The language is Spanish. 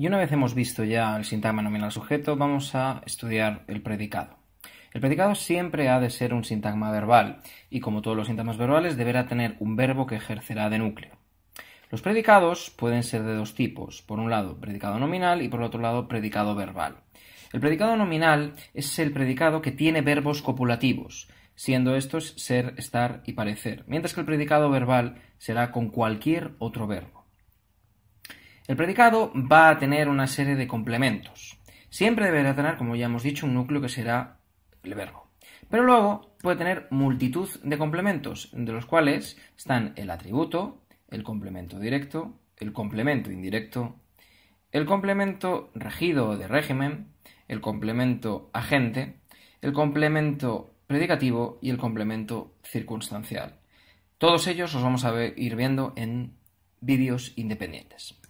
Y una vez hemos visto ya el sintagma nominal sujeto, vamos a estudiar el predicado. El predicado siempre ha de ser un sintagma verbal y como todos los sintagmas verbales deberá tener un verbo que ejercerá de núcleo. Los predicados pueden ser de dos tipos, por un lado predicado nominal y por otro lado predicado verbal. El predicado nominal es el predicado que tiene verbos copulativos, siendo estos ser, estar y parecer, mientras que el predicado verbal será con cualquier otro verbo. El predicado va a tener una serie de complementos. Siempre deberá tener, como ya hemos dicho, un núcleo que será el verbo. Pero luego puede tener multitud de complementos, de los cuales están el atributo, el complemento directo, el complemento indirecto, el complemento regido o de régimen, el complemento agente, el complemento predicativo y el complemento circunstancial. Todos ellos los vamos a ir viendo en vídeos independientes.